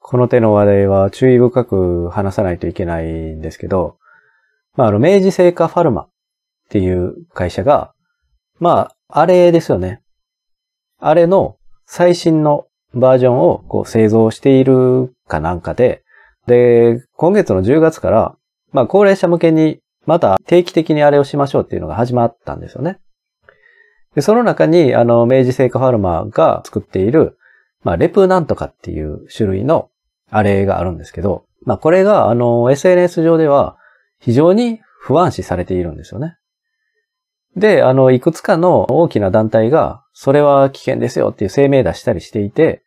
この手の話題は注意深く話さないといけないんですけど、まあ、あの、明治製菓ファルマっていう会社が、まあ、あれですよね。あれの最新のバージョンをこう製造しているかなんかで、で、今月の10月から、まあ、高齢者向けにまた定期的にあれをしましょうっていうのが始まったんですよね。で、その中に、あの、明治製菓ファルマが作っているまあ、レプなんとかっていう種類のアレイがあるんですけど、まあ、これが、あの、SNS 上では非常に不安視されているんですよね。で、あの、いくつかの大きな団体が、それは危険ですよっていう声明出したりしていて、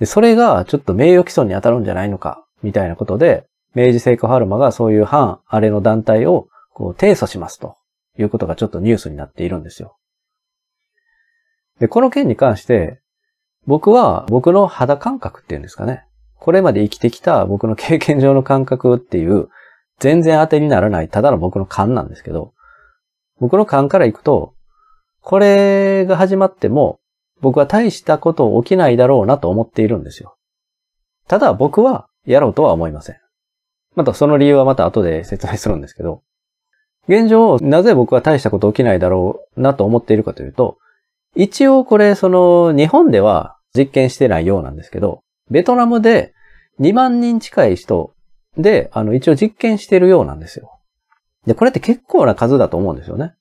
でそれがちょっと名誉毀損に当たるんじゃないのか、みたいなことで、明治聖子ハルマがそういう反あれの団体をこう提訴しますということがちょっとニュースになっているんですよ。で、この件に関して、僕は僕の肌感覚っていうんですかね。これまで生きてきた僕の経験上の感覚っていう、全然当てにならない、ただの僕の勘なんですけど、僕の勘からいくと、これが始まっても、僕は大したこと起きないだろうなと思っているんですよ。ただ僕はやろうとは思いません。またその理由はまた後で説明するんですけど、現状、なぜ僕は大したこと起きないだろうなと思っているかというと、一応これ、その、日本では実験してないようなんですけど、ベトナムで2万人近い人で、あの、一応実験してるようなんですよ。で、これって結構な数だと思うんですよね。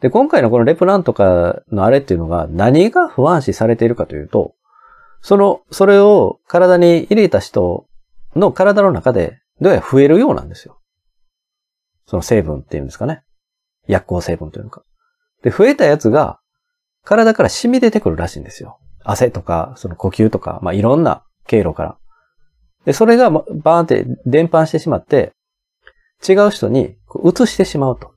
で、今回のこのレプランとかのあれっていうのが何が不安視されているかというと、その、それを体に入れた人の体の中でどうやら増えるようなんですよ。その成分っていうんですかね。薬効成分というか。で、増えたやつが体から染み出てくるらしいんですよ。汗とか、その呼吸とか、まあ、いろんな経路から。で、それがバーンって伝播してしまって、違う人に移してしまうと。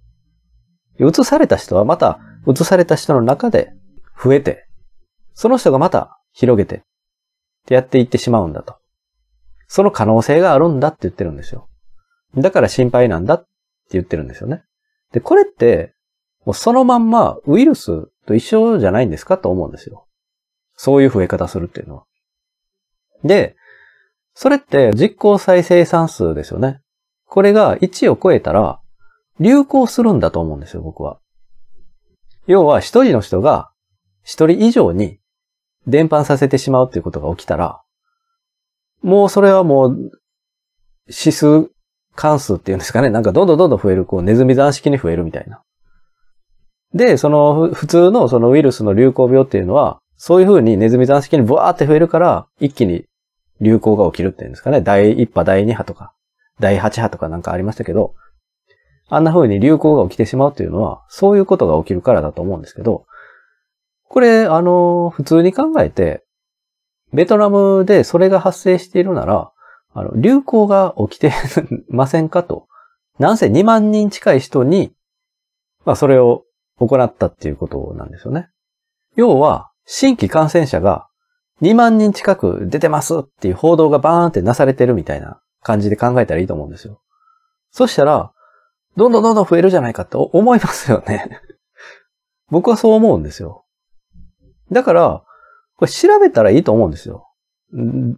移された人はまた、移された人の中で増えて、その人がまた広げて、ってやっていってしまうんだと。その可能性があるんだって言ってるんですよ。だから心配なんだって言ってるんですよね。で、これって、もうそのまんまウイルスと一緒じゃないんですかと思うんですよ。そういう増え方するっていうのは。で、それって実効再生産数ですよね。これが1を超えたら流行するんだと思うんですよ、僕は。要は一人の人が一人以上に伝播させてしまうっていうことが起きたら、もうそれはもう指数関数っていうんですかね、なんかどんどんどんどん増える、こうネズミ算式に増えるみたいな。で、その普通のそのウイルスの流行病っていうのは、そういうふうにネズミ残式にブワーって増えるから、一気に流行が起きるっていうんですかね。第1波、第2波とか、第8波とかなんかありましたけど、あんな風に流行が起きてしまうっていうのは、そういうことが起きるからだと思うんですけど、これ、あの、普通に考えて、ベトナムでそれが発生しているなら、あの、流行が起きてませんかと。なんせ2万人近い人に、まあそれを行ったっていうことなんですよね。要は、新規感染者が2万人近く出てますっていう報道がバーンってなされてるみたいな感じで考えたらいいと思うんですよ。そしたら、どんどんどんどん増えるじゃないかって思いますよね 僕はそう思うんですよ。だから、これ調べたらいいと思うんですよ。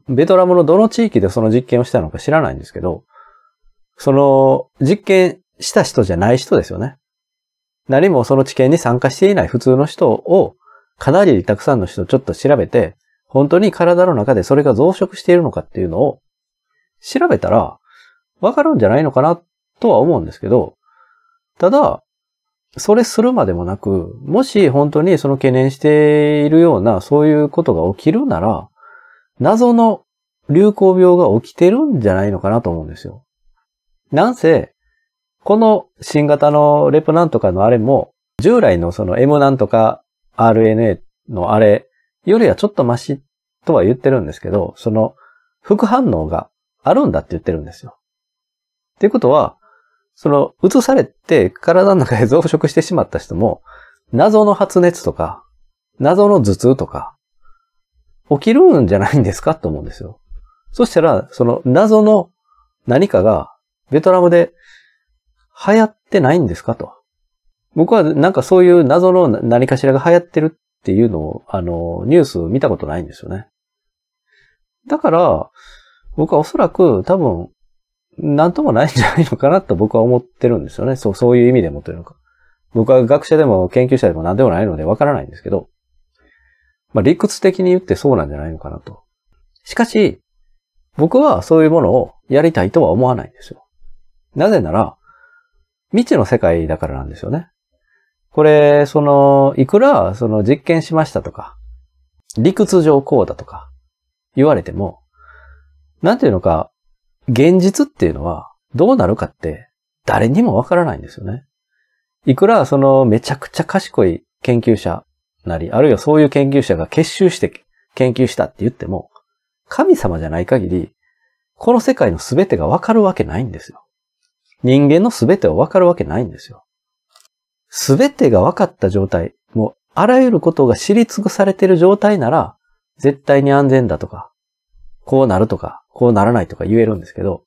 ベトナムのどの地域でその実験をしたのか知らないんですけど、その実験した人じゃない人ですよね。何もその知見に参加していない普通の人を、かなりたくさんの人ちょっと調べて、本当に体の中でそれが増殖しているのかっていうのを、調べたら、わかるんじゃないのかなとは思うんですけど、ただ、それするまでもなく、もし本当にその懸念しているような、そういうことが起きるなら、謎の流行病が起きてるんじゃないのかなと思うんですよ。なんせ、この新型のレプなんとかのあれも、従来のその M なんとか RNA のあれよりはちょっとマシとは言ってるんですけど、その副反応があるんだって言ってるんですよ。っていうことは、その、移されて体の中で増殖してしまった人も、謎の発熱とか、謎の頭痛とか、起きるんじゃないんですかと思うんですよ。そしたら、その謎の何かが、ベトナムで流行ってないんですかと。僕はなんかそういう謎の何かしらが流行ってるっていうのを、あの、ニュース見たことないんですよね。だから、僕はおそらく多分、なんともないんじゃないのかなと 僕は思ってるんですよね。そう、そういう意味でもというのか。僕は学者でも研究者でも何でもないのでわからないんですけど、まあ理屈的に言ってそうなんじゃないのかなと。しかし、僕はそういうものをやりたいとは思わないんですよ。なぜなら、未知の世界だからなんですよね。これ、その、いくら、その実験しましたとか、理屈上こうだとか、言われても、なんていうのか、現実っていうのはどうなるかって誰にもわからないんですよね。いくらそのめちゃくちゃ賢い研究者なり、あるいはそういう研究者が結集して研究したって言っても、神様じゃない限り、この世界の全てがわかるわけないんですよ。人間の全てを分かるわけないんですよ。全てが分かった状態、もうあらゆることが知り尽くされている状態なら、絶対に安全だとか、こうなるとか、こうならないとか言えるんですけど、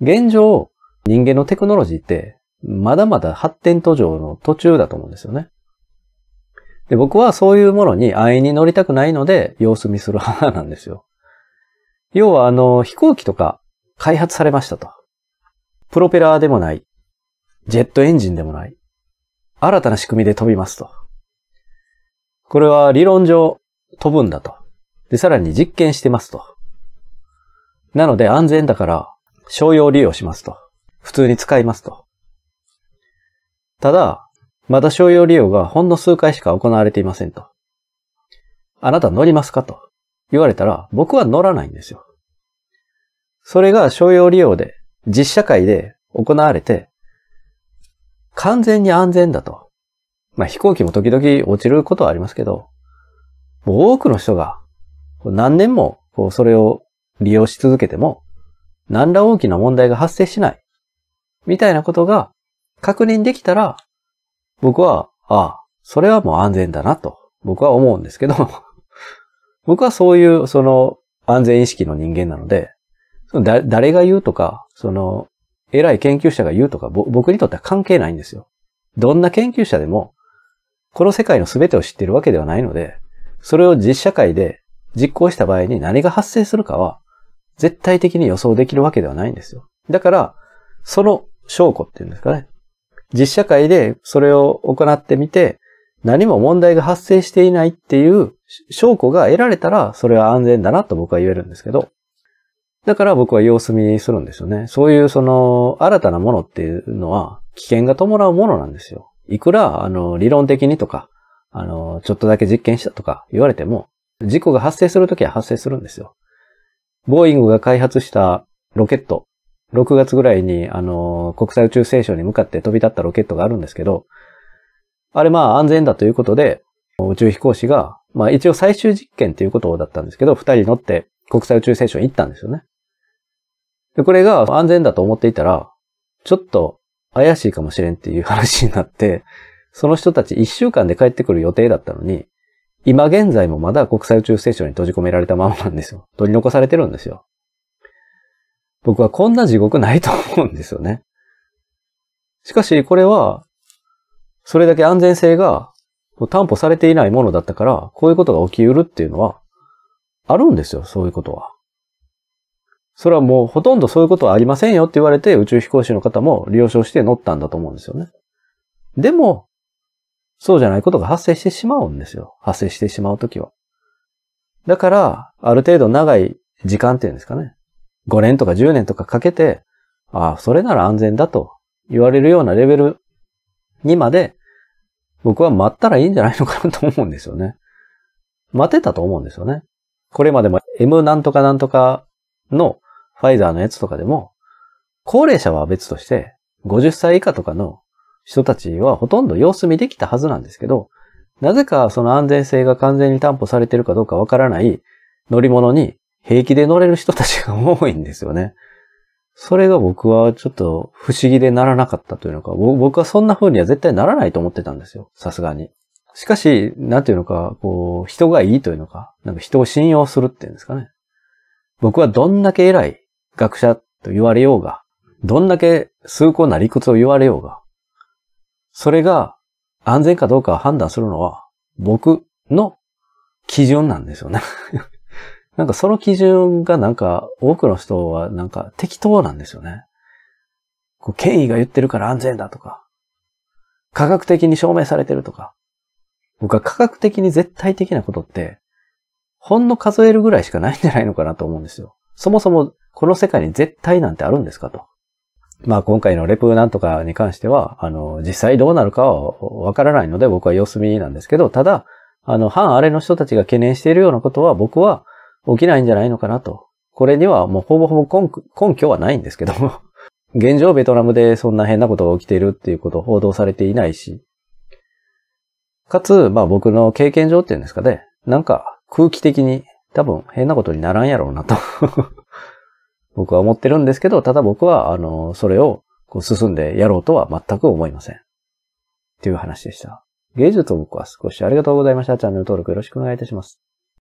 現状、人間のテクノロジーって、まだまだ発展途上の途中だと思うんですよね。で、僕はそういうものに安易に乗りたくないので、様子見する派なんですよ。要は、あの、飛行機とか開発されましたと。プロペラーでもない、ジェットエンジンでもない、新たな仕組みで飛びますと。これは理論上飛ぶんだと。で、さらに実験してますと。なので安全だから商用利用しますと。普通に使いますと。ただ、まだ商用利用がほんの数回しか行われていませんと。あなた乗りますかと言われたら僕は乗らないんですよ。それが商用利用で実社会で行われて、完全に安全だと。まあ、飛行機も時々落ちることはありますけど、もう多くの人が何年もこうそれを利用し続けても、何ら大きな問題が発生しない。みたいなことが確認できたら、僕は、ああ、それはもう安全だなと、僕は思うんですけど、僕はそういう、その、安全意識の人間なので、だ、誰が言うとか、その、偉い研究者が言うとか、僕にとっては関係ないんですよ。どんな研究者でも、この世界の全てを知ってるわけではないので、それを実社会で実行した場合に何が発生するかは、絶対的に予想できるわけではないんですよ。だから、その証拠っていうんですかね。実社会でそれを行ってみて、何も問題が発生していないっていう証拠が得られたら、それは安全だなと僕は言えるんですけど、だから僕は様子見するんですよね。そういうその新たなものっていうのは危険が伴うものなんですよ。いくら、あの、理論的にとか、あの、ちょっとだけ実験したとか言われても、事故が発生するときは発生するんですよ。ボーイングが開発したロケット、6月ぐらいに、あの、国際宇宙ステーションに向かって飛び立ったロケットがあるんですけど、あれまあ安全だということで、宇宙飛行士が、まあ一応最終実験ということだったんですけど、二人乗って国際宇宙ステーション行ったんですよね。で、これが安全だと思っていたら、ちょっと怪しいかもしれんっていう話になって、その人たち1週間で帰ってくる予定だったのに、今現在もまだ国際宇宙ステーションに閉じ込められたままなんですよ。取り残されてるんですよ。僕はこんな地獄ないと思うんですよね。しかし、これは、それだけ安全性が担保されていないものだったから、こういうことが起きうるっていうのは、あるんですよ、そういうことは。それはもうほとんどそういうことはありませんよって言われて宇宙飛行士の方も了承して乗ったんだと思うんですよね。でも、そうじゃないことが発生してしまうんですよ。発生してしまうときは。だから、ある程度長い時間っていうんですかね。5年とか10年とかかけて、ああ、それなら安全だと言われるようなレベルにまで、僕は待ったらいいんじゃないのかなと思うんですよね。待てたと思うんですよね。これまでも M なんとかなんとかのファイザーのやつとかでも、高齢者は別として、50歳以下とかの人たちはほとんど様子見できたはずなんですけど、なぜかその安全性が完全に担保されてるかどうかわからない乗り物に平気で乗れる人たちが多いんですよね。それが僕はちょっと不思議でならなかったというのか、僕はそんな風には絶対ならないと思ってたんですよ。さすがに。しかし、なんていうのか、こう、人がいいというのか、なんか人を信用するっていうんですかね。僕はどんだけ偉い学者と言われようが、どんだけ崇高な理屈を言われようが、それが安全かどうかを判断するのは僕の基準なんですよね なんかその基準がなんか多くの人はなんか適当なんですよね。こう権威が言ってるから安全だとか、科学的に証明されてるとか、僕は科学的に絶対的なことって、ほんの数えるぐらいしかないんじゃないのかなと思うんですよ。そもそもこの世界に絶対なんてあるんですかと。まあ今回のレプなんとかに関しては、あの、実際どうなるかはわからないので僕は様子見なんですけど、ただ、あの、反アレの人たちが懸念しているようなことは僕は起きないんじゃないのかなと。これにはもうほぼほぼ根拠はないんですけども。現状ベトナムでそんな変なことが起きているっていうことを報道されていないし。かつ、まあ僕の経験上っていうんですかね。なんか空気的に多分変なことにならんやろうなと僕は思ってるんですけど、ただ僕は、あの、それをこう進んでやろうとは全く思いません。っていう話でした。芸術を僕は少しありがとうございました。チャンネル登録よろしくお願いいたします。